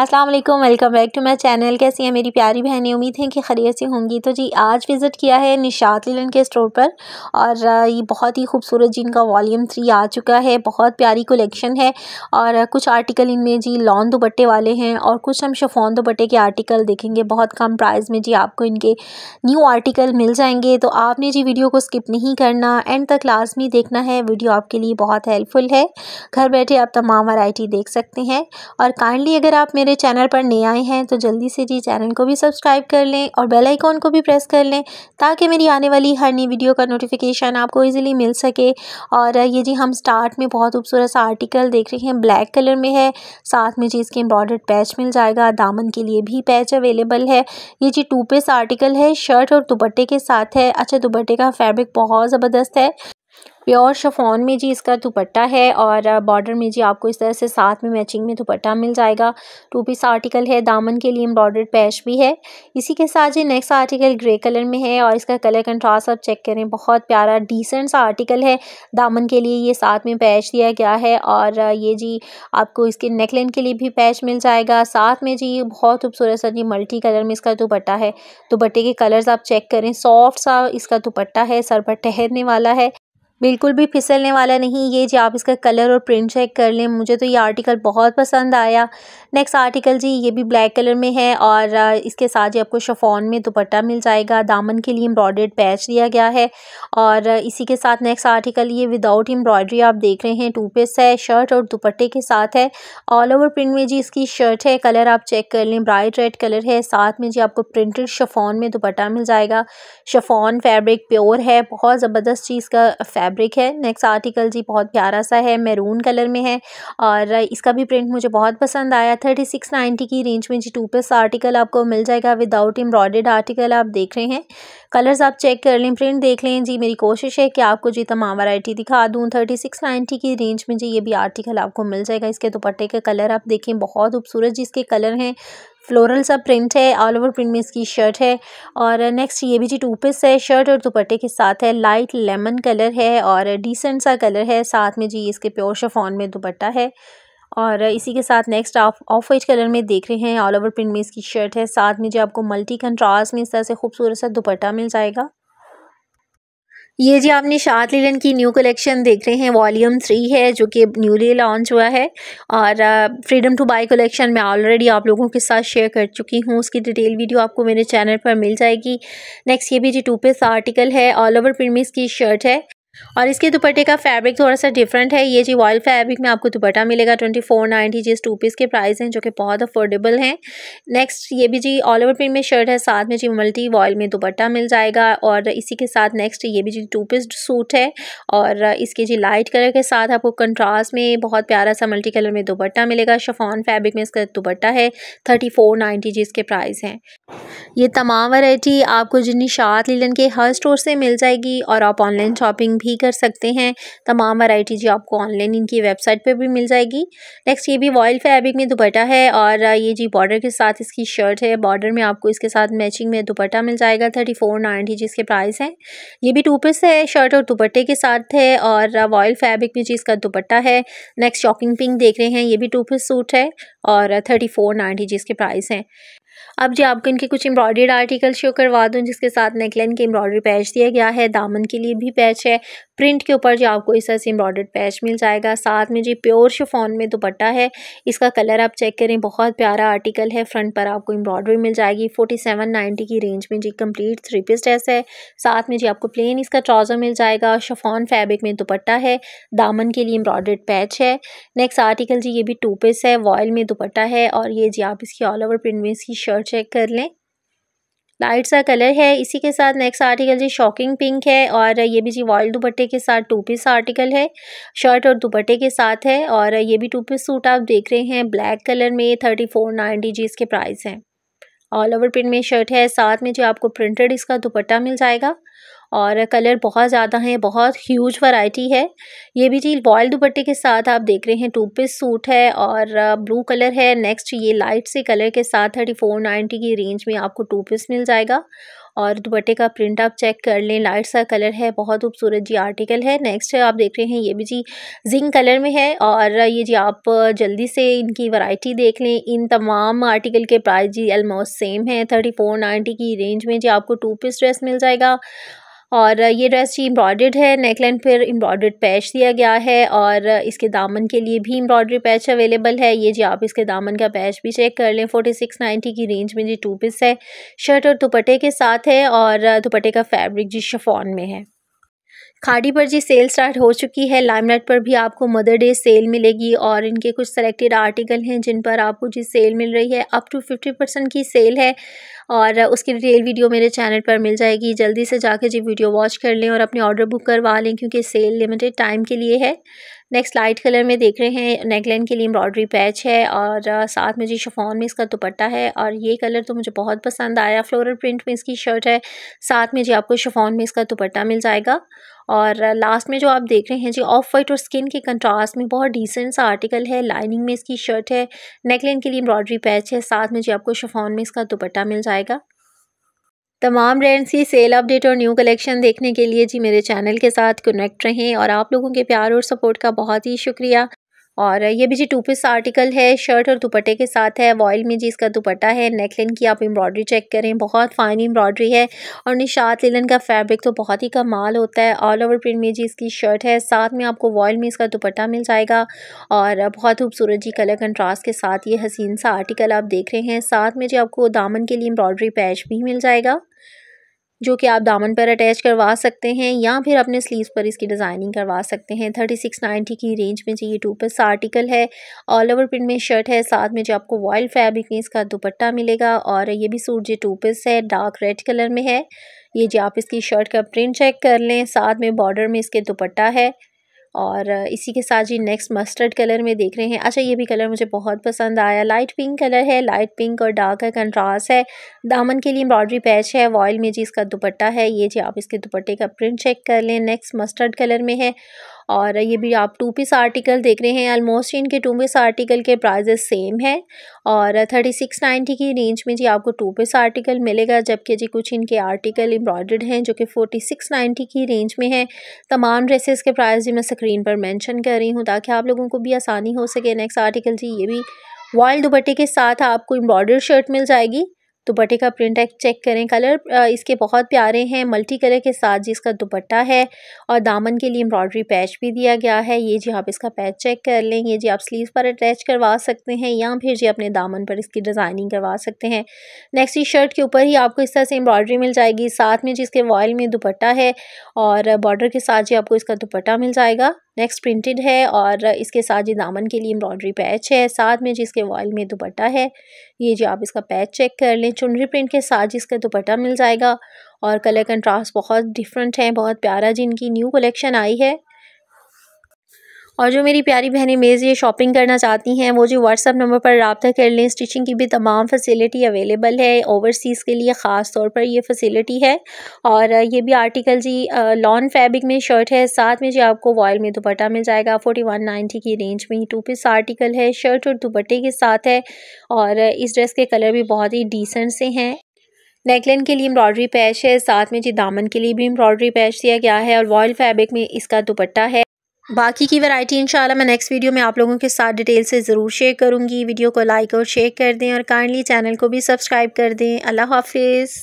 अस्सलाम वालेकुम welcome back to my channel कैसी हैं मेरी प्यारी बहनें उम्मीद है कि खरीत से होंगी तो जी आज विज़िट किया है निशात लीलन के स्टोर पर और ये बहुत ही खूबसूरत जी इनका वॉल्यूम थ्री आ चुका है बहुत प्यारी कलेक्शन है और कुछ आर्टिकल इनमें जी लॉन दुपट्टे वाले हैं और कुछ हम शफोन दुपट्टे के आर्टिकल देखेंगे बहुत कम प्राइस में जी आपको इनके न्यू आर्टिकल मिल जाएंगे तो आपने जी वीडियो को स्किप नहीं करना एंड तक लाजमी देखना है वीडियो आपके लिए बहुत हेल्पफुल है घर बैठे आप तमाम वैरायटी देख सकते हैं और काइंडली अगर आप मेरे चैनल पर नए आए हैं तो जल्दी से जी चैनल को भी सब्सक्राइब कर लें और बेल आइकॉन को भी प्रेस कर लें ताकि मेरी आने वाली हर नई वीडियो का नोटिफिकेशन आपको इजीली मिल सके और ये जी हम स्टार्ट में बहुत खूबसूरत सा आर्टिकल देख रहे हैं ब्लैक कलर में है साथ में जी इसके एम्ब्रॉयडर्ड पैच मिल जाएगा दामन के लिए भी पैच अवेलेबल है ये जी टू पीस आर्टिकल है शर्ट और दुपट्टे के साथ है अच्छा दुपट्टे का फैब्रिक बहुत ज़बरदस्त है प्योर शफोन में जी इसका दुपट्टा है और बॉर्डर में जी आपको इस तरह से साथ में मैचिंग में दुपट्टा मिल जाएगा टू पीस आर्टिकल है दामन के लिए एम्ब्रॉयडर्ड पैच भी है इसी के साथ जी नेक्स्ट आर्टिकल ग्रे कलर में है और इसका कलर कंट्रास्ट आप चेक करें बहुत प्यारा डिसेंट सा आर्टिकल है दामन के लिए ये साथ में पैच दिया गया है और ये जी आपको इसके नेकलाइन के लिए भी पैच मिल जाएगा साथ में जी बहुत खूबसूरत सा जी मल्टी कलर में इसका दुपट्टा है दुपट्टे के कलर्स आप चेक करें सॉफ्ट सा इसका दुपट्टा है सर पर ठहरने वाला है बिल्कुल भी फिसलने वाला नहीं ये जी आप इसका कलर और प्रिंट चेक कर लें मुझे तो ये आर्टिकल बहुत पसंद आया नेक्स्ट आर्टिकल जी ये भी ब्लैक कलर में है और इसके साथ जी आपको शफोन में दुपट्टा मिल जाएगा दामन के लिए एम्ब्रॉयड पैच दिया गया है और इसी के साथ नेक्स्ट आर्टिकल ये विदाउट एम्ब्रॉयडरी आप देख रहे हैं टू पीस है शर्ट और दुपट्टे के साथ है ऑल ओवर प्रिंट में जी इसकी शर्ट है कलर आप चेक कर लें ब्राइट रेड कलर है साथ में जी आपको प्रिंटेड शफोन में दुपट्टा मिल जाएगा शफोन फैब्रिक प्योर है बहुत ज़बरदस्त चीज़ का फैब्रिक फैब्रिक है नेक्स्ट आर्टिकल जी बहुत प्यारा सा है मैरून कलर में है और इसका भी प्रिंट मुझे बहुत पसंद आया थर्टी सिक्स नाइन्टी की रेंज में जी टू पीस आर्टिकल आपको मिल जाएगा विदाउट एम्ब्रॉयडेड आर्टिकल आप देख रहे हैं कलर्स आप चेक कर लें प्रिंट देख लें जी मेरी कोशिश है कि आपको जी तमाम वैरायटी दिखा दूँ थर्टी सिक्स नाइन्टी की रेंज में जी ये भी आर्टिकल आपको मिल जाएगा इसके दुपट्टे का कलर आप देखें बहुत खूबसूरत जिसके कलर हैं फ्लोरल सा प्रिंट है ऑल ओवर प्रिंट में इसकी शर्ट है और नेक्स्ट ये भी जी टू पीस है शर्ट और दुपट्टे के साथ है लाइट लेमन कलर है और डिसेंट सा कलर है साथ में जी इसके प्योर शफॉन में दुपट्टा है और इसी के साथ नेक्स्ट आप ऑफ वाइट कलर में देख रहे हैं ऑल ओवर प्रिंट में इसकी शर्ट है साथ में जो आपको मल्टी कंट्रास्ट में इस तरह से खूबसूरत सा दुपट्टा मिल जाएगा ये जी आपने शाद लीलन की न्यू कलेक्शन देख रहे हैं वॉल्यूम थ्री है जो कि न्यूली लॉन्च हुआ है और फ्रीडम टू बाई कलेक्शन मैं ऑलरेडी आप लोगों के साथ शेयर कर चुकी हूँ उसकी डिटेल वीडियो आपको मेरे चैनल पर मिल जाएगी नेक्स्ट ये भी जी टू पेस आर्टिकल है ऑल ओवर प्रीमिस की शर्ट है और इसके दुपट्टे का फैब्रिक थोड़ा सा डिफरेंट है ये जी वॉयल फैब्रिक में आपको दुपट्टा मिलेगा ट्वेंटी फोर नाइन्टी जी टू पीस के प्राइस हैं जो कि बहुत अफोर्डेबल हैं नेक्स्ट ये भी जी ऑल ओवर प्रिंट में शर्ट है साथ में जी मल्टी वॉयल में दुपट्टा मिल जाएगा और इसी के साथ नेक्स्ट ये भी जी टू पीस सूट है और इसके जी लाइट कलर के साथ आपको कंट्रास्ट में बहुत प्यारा सा मल्टी कलर में दुपट्टा मिलेगा शफॉन फैब्रिक में इसका दुपट्टा है थर्टी फोर नाइन्टी जी इसके प्राइस हैं ये तमाम वैरायटी आपको जिन निशात लीलन के हर स्टोर से मिल जाएगी और आप ऑनलाइन शॉपिंग भी कर सकते हैं तमाम जो आपको ऑनलाइन इनकी वेबसाइट पर भी मिल जाएगी नेक्स्ट ये भी वॉयल फैब्रिक में दुपट्टा है और ये जी बॉर्डर के साथ इसकी शर्ट है बॉर्डर में आपको इसके साथ मैचिंग में दुपट्टा मिल जाएगा थर्टी फोर नाइनटी जिसके प्राइस हैं ये भी टू पीस है शर्ट और दुपट्टे के साथ है और वॉयल फैब्रिक में जी इसका दुपट्टा है नेक्स्ट शॉकिंग पिंक देख रहे हैं ये भी टू पीस सूट है और थर्टी फोर नाइन्टी जिसके प्राइस हैं अब जी आपको इनके कुछ एम्ब्रॉयडर्ड आर्टिकल शो करवा दूँ जिसके साथ नेकलाइन के एम्ब्रॉयडरी पैच दिया गया है दामन के लिए भी पैच है प्रिंट के ऊपर जो आपको इस तरह से एम्ब्रॉयडर्ड पैच मिल जाएगा साथ में जी प्योर शिफॉन में दुपट्टा है इसका कलर आप चेक करें बहुत प्यारा आर्टिकल है फ्रंट पर आपको एम्ब्रॉयडरी मिल जाएगी फोर्टी सेवन नाइन्टी की रेंज में जी कंप्लीट थ्री पीस ड्रेस है साथ में जी आपको प्लेन इसका ट्राउज़र मिल जाएगा शफॉन फैब्रिक में दुपट्टा है दामन के लिए एम्ब्रॉयडर्ड पैच है नेक्स्ट आर्टिकल जी ये भी टू पीस है वॉयल में दुपट्टा है और ये जी आप इसकी ऑल ओवर प्रिंट में इसकी शर्ट चेक कर लें लाइट सा कलर है इसी के साथ नेक्स्ट आर्टिकल जी शॉकिंग पिंक है और ये भी जी वॉल दुपट्टे के साथ टू पीस आर्टिकल है शर्ट और दुपट्टे के साथ है और ये भी टू पीस सूट आप देख रहे हैं ब्लैक कलर में थर्टी फोर नाइन्टी जी इसके प्राइस हैं ऑल ओवर प्रिंट में शर्ट है साथ में जो आपको प्रिंटेड इसका दुपट्टा मिल जाएगा और कलर बहुत ज़्यादा है बहुत ह्यूज वैरायटी है ये भी जी बॉयल दुपट्टे के साथ आप देख रहे हैं टू पीस सूट है और ब्लू कलर है नेक्स्ट ये लाइट से कलर के साथ थर्टी फोर नाइन्टी की रेंज में आपको टू पीस मिल जाएगा और दुपट्टे का प्रिंट आप चेक कर लें लाइट सा कलर है बहुत खूबसूरत जी आर्टिकल है नेक्स्ट आप देख रहे हैं ये भी जी जिंक कलर में है और ये जी आप जल्दी से इनकी वैरायटी देख लें इन तमाम आर्टिकल के प्राइस जी ऑलमोस्ट सेम है थर्टी फोर नाइन्टी की रेंज में जी आपको टू पीस ड्रेस मिल जाएगा और ये ड्रेस जी एम्ब्रॉयड है नेकलैंड पर एम्ब्रॉयड पैच दिया गया है और इसके दामन के लिए भी एम्ब्रॉयड्री पैच अवेलेबल है ये जी आप इसके दामन का पैच भी चेक कर लें फोर्टी सिक्स नाइन्टी की रेंज में जी टू पीस है शर्ट और दुपट्टे के साथ है और दुपट्टे का फैब्रिक जी शफॉन में है खाड़ी पर जी सेल स्टार्ट हो चुकी है लाइमलाइट पर भी आपको मदर डे सेल मिलेगी और इनके कुछ सेलेक्टेड आर्टिकल हैं जिन पर आपको जी सेल मिल रही है अप टू फिफ्टी परसेंट की सेल है और उसकी डिटेल वीडियो मेरे चैनल पर मिल जाएगी जल्दी से जाके जी वीडियो वॉच कर लें और अपने ऑर्डर बुक करवा लें क्योंकि सेल लिमिटेड टाइम के लिए है नेक्स्ट लाइट कलर में देख रहे हैं नेकलाइन के लिए एम्ब्रॉयडरी पैच है और साथ में जी शफॉन में इसका दुपट्टा है और ये कलर तो मुझे बहुत पसंद आया फ्लोरल प्रिंट में इसकी शर्ट है साथ में जी आपको शफॉन में इसका दुपट्टा मिल जाएगा और लास्ट में जो आप देख रहे हैं जी ऑफ वाइट और स्किन के कंट्रास्ट में बहुत डिसेंट सा आर्टिकल है लाइनिंग में इसकी शर्ट है नेकलाइन के लिए एम्ब्रॉयडरी पैच है साथ में जी आपको शफॉन में इसका दुपट्टा मिल जाएगा तमाम ब्रांड्स की सेल अपडेट और न्यू कलेक्शन देखने के लिए जी मेरे चैनल के साथ कनेक्ट रहें और आप लोगों के प्यार और सपोर्ट का बहुत ही शुक्रिया और ये भी जी टू पीस आर्टिकल है शर्ट और दुपट्टे के साथ है वॉयल में जी इसका दुपट्टा है नेकलिन की आप एम्ब्रॉयडरी चेक करें बहुत फाइन एम्ब्रॉयडरी है और निशात लिलन का फैब्रिक तो बहुत ही कमाल होता है ऑल ओवर प्रिंट में जी इसकी शर्ट है साथ में आपको वॉयल में इसका दुपट्टा मिल जाएगा और बहुत खूबसूरत जी कलर कंट्रास्ट के साथ ये हसीन सा आर्टिकल आप देख रहे हैं साथ में जी आपको दामन के लिए एम्ब्रॉयडरी पैच भी मिल जाएगा जो कि आप दामन पर अटैच करवा सकते हैं या फिर अपने स्लीव्स पर इसकी डिज़ाइनिंग करवा सकते हैं थर्टी सिक्स नाइन्टी की रेंज में जो ये टू पस आर्टिकल है ऑल ओवर प्रिंट में शर्ट है साथ में जो आपको वाइल्ड फैब्रिक में इसका दुपट्टा मिलेगा और ये भी सूट जो टू पस है डार्क रेड कलर में है ये जी आप इसकी शर्ट का प्रिंट चेक कर लें साथ में बॉर्डर में इसके दुपट्टा है और इसी के साथ जी नेक्स्ट मस्टर्ड कलर में देख रहे हैं अच्छा ये भी कलर मुझे बहुत पसंद आया लाइट पिंक कलर है लाइट पिंक और डार्क का कंट्रास्ट है दामन के लिए एम्ब्रॉयडरी पैच है वॉयल में जी इसका दुपट्टा है ये जी आप इसके दुपट्टे का प्रिंट चेक कर लें नेक्स्ट मस्टर्ड कलर में है और ये भी आप टू पीस आर्टिकल देख रहे हैं ऑलमोस्ट इनके टू पीस आर्टिकल के प्राइजेस सेम है और थर्टी सिक्स नाइन्टी की रेंज में जी आपको टू पीस आर्टिकल मिलेगा जबकि जी कुछ इनके आर्टिकल एम्ब्रॉयड हैं जो कि फोर्टी सिक्स नाइन्टी की रेंज में है तमाम ड्रेसेस के प्राइस जी मैं स्क्रीन पर मैंशन कर रही हूँ ताकि आप लोगों को भी आसानी हो सके नेक्स्ट आर्टिकल जी ये भी वाइल्ड दुपट्टे के साथ आपको एम्ब्रॉयडर शर्ट मिल जाएगी दुपट्टे का प्रिंट चेक करें कलर इसके बहुत प्यारे हैं मल्टी कलर के साथ जी इसका दुपट्टा है और दामन के लिए एम्ब्रॉयडरी पैच भी दिया गया है ये जी आप इसका पैच चेक कर लें ये जी आप स्लीव पर अटैच करवा सकते हैं या फिर जी अपने दामन पर इसकी डिज़ाइनिंग करवा सकते हैं नेक्स्ट जी शर्ट के ऊपर ही आपको इस तरह से एम्ब्रॉयडरी मिल जाएगी साथ में जी इसके वॉयल में दुपट्टा है और बॉर्डर के साथ जी आपको इसका दुपट्टा मिल जाएगा नेक्स्ट प्रिंटेड है और इसके साथ ये दामन के लिए एम्ब्रॉयडरी पैच है साथ में जिसके वॉयल में दुपट्टा है ये जी आप इसका पैच चेक कर लें चुनरी प्रिंट के साथ जिसका दुपट्टा मिल जाएगा और कलर कंट्रास्ट बहुत डिफरेंट है बहुत प्यारा जिनकी न्यू कलेक्शन आई है और जो मेरी प्यारी बहनें मेज़ ये शॉपिंग करना चाहती हैं वो जो व्हाट्सअप नंबर पर रबता कर लें स्टिचिंग की भी तमाम फैसिलिटी अवेलेबल है ओवरसीज़ के लिए ख़ास तौर पर ये फैसिलिटी है और ये भी आर्टिकल जी लॉन फैब्रिक में शर्ट है साथ में जी आपको वॉयल में दुपट्टा मिल जाएगा फोर्टी वन नाइन्टी की रेंज में ही टू पीस आर्टिकल है शर्ट और दुपट्टे के साथ है और इस ड्रेस के कलर भी बहुत ही डिसेंट से हैं नेकलाइन के लिए एम्ब्रॉयडरी पैच है साथ में जी दामन के लिए भी एम्ब्रॉयडरी पैच दिया गया है और वॉयल फैब्रिक में इसका दुपट्टा है बाकी की वैरायटी इंशाल्लाह मैं नेक्स्ट वीडियो में आप लोगों के साथ डिटेल से ज़रूर शेयर करूँगी वीडियो को लाइक और शेयर कर दें और काइंडली चैनल को भी सब्सक्राइब कर दें अल्लाह हाफिज़